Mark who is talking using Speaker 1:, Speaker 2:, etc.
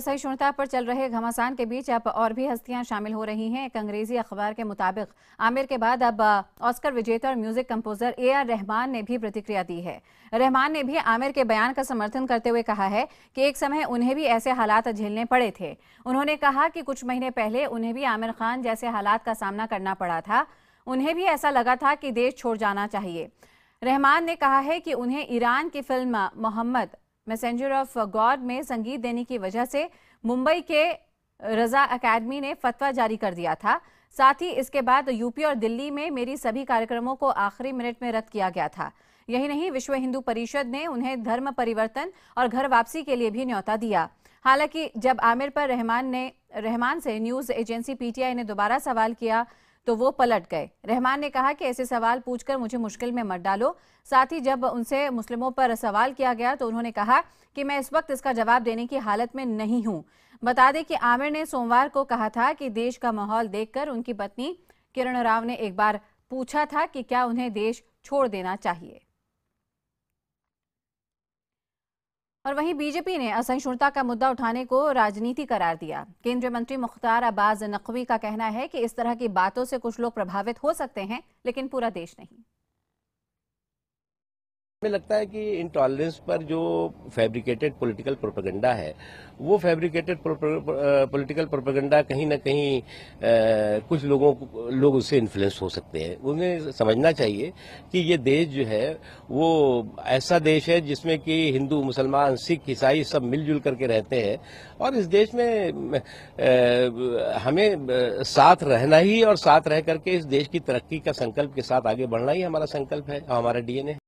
Speaker 1: सहिष्णुता पर चल रहे घमासान के बीच अब और भी हस्तियां शामिल हो रही हैं एक अंग्रेजी अखबार के मुताबिक आमिर के बाद अब ऑस्कर विजेता और music composer A R Rahman ने भी प्रतिक्रिया दी है रहमान ने भी आमिर के बयान का समर्थन करते हुए कहा है कि एक समय उन्हें भी ऐसे हालात झेलने पड़े थे उन्होंने कहा कि कुछ महीने पहले उन्हें भी आमिर खान जैसे हालात का सामना करना पड़ा था उन्हें भी ऐसा लगा था कि देश छोड़ जाना चाहिए रहमान ने कहा है कि उन्हें ईरान की film Muhammad messenger of God में संगीत देने की वजह से मुंबई के रजा अकेडमी ने फतवा जारी कर दिया था साथ ही इसके बाद यूपी और दिल्ली में मेरी सभी कार्यक्रमों को आखिरी मिनट में रद्द किया गया था यही नहीं विश्व हिंदू परिषद ने उन्हें धर्म परिवर्तन और घर वापसी के लिए भी न्यौता दिया हालांकि जब आमिर पर रहमान ने रहमान से न्यूज एजेंसी पीटीआई ने दोबारा सवाल किया तो वो पलट गए रहमान ने कहा कि ऐसे सवाल पूछकर मुझे मुश्किल में मत डालो साथ ही जब उनसे मुस्लिमों पर सवाल किया गया तो उन्होंने कहा कि मैं इस वक्त इसका जवाब देने की हालत में नहीं हूँ बता दें कि आमिर ने सोमवार को कहा था कि देश का माहौल देखकर उनकी पत्नी किरण राव ने एक बार पूछा था कि क्या उन्हें देश छोड़ देना चाहिए और वहीं बीजेपी ने असहिष्णुता का मुद्दा उठाने को राजनीति करार दिया केंद्रीय मंत्री मुख्तार अब्बास नकवी का कहना है कि इस तरह की बातों से कुछ लोग प्रभावित हो सकते हैं लेकिन पूरा देश नहीं
Speaker 2: हमें लगता है कि इंटॉलरेंस पर जो फैब्रिकेटेड पॉलिटिकल प्रोपेगेंडा है वो फैब्रिकेटेड पॉलिटिकल प्रोपेगेंडा कहीं ना कहीं आ, कुछ लोगों को लोग उससे इन्फ्लुएंस हो सकते हैं उन्हें समझना चाहिए कि ये देश जो है वो ऐसा देश है जिसमें कि हिंदू मुसलमान सिख ईसाई सब मिलजुल करके रहते हैं और इस देश में आ, हमें साथ रहना ही और साथ रह करके इस देश की तरक्की का संकल्प के साथ आगे बढ़ना ही हमारा संकल्प है हमारा डीएनए